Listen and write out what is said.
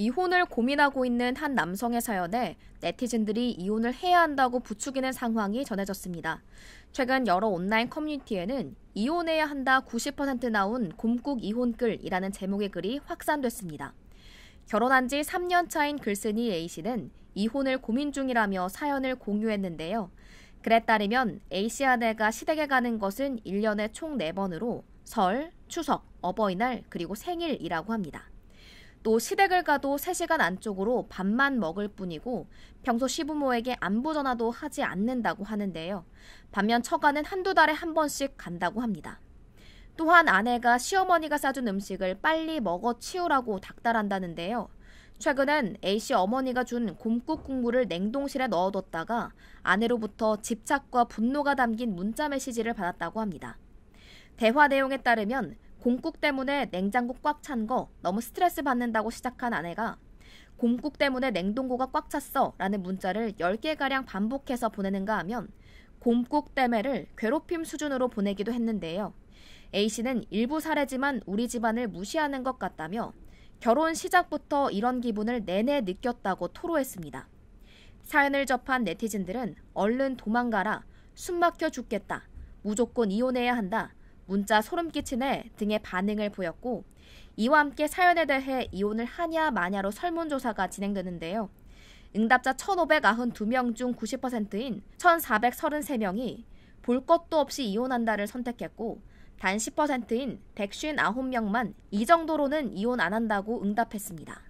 이혼을 고민하고 있는 한 남성의 사연에 네티즌들이 이혼을 해야 한다고 부추기는 상황이 전해졌습니다. 최근 여러 온라인 커뮤니티에는 이혼해야 한다 90% 나온 곰국 이혼글이라는 제목의 글이 확산됐습니다. 결혼한 지 3년 차인 글쓴이 A씨는 이혼을 고민 중이라며 사연을 공유했는데요. 글에 따르면 A씨 아내가 시댁에 가는 것은 1년에 총 4번으로 설, 추석, 어버이날, 그리고 생일이라고 합니다. 또 시댁을 가도 3시간 안쪽으로 밥만 먹을 뿐이고 평소 시부모에게 안부 전화도 하지 않는다고 하는데요. 반면 처가는 한두 달에 한 번씩 간다고 합니다. 또한 아내가 시어머니가 싸준 음식을 빨리 먹어 치우라고 닥달한다는데요. 최근엔 A씨 어머니가 준 곰국 국물을 냉동실에 넣어뒀다가 아내로부터 집착과 분노가 담긴 문자 메시지를 받았다고 합니다. 대화 내용에 따르면 공국 때문에 냉장고 꽉 찬 거 너무 스트레스 받는다고 시작한 아내가 공국 때문에 냉동고가 꽉 찼어 라는 문자를 10개가량 반복해서 보내는가 하면 곰국 때문에를 괴롭힘 수준으로 보내기도 했는데요. A씨는 일부 사례지만 우리 집안을 무시하는 것 같다며 결혼 시작부터 이런 기분을 내내 느꼈다고 토로했습니다. 사연을 접한 네티즌들은 얼른 도망가라, 숨 막혀 죽겠다, 무조건 이혼해야 한다, 문자 소름 끼치네 등의 반응을 보였고 이와 함께 사연에 대해 이혼을 하냐 마냐로 설문조사가 진행되는데요. 응답자 1,592명 중 90%인 1,433명이 볼 것도 없이 이혼한다를 선택했고 단 10%인 159명만 이 정도로는 이혼 안 한다고 응답했습니다.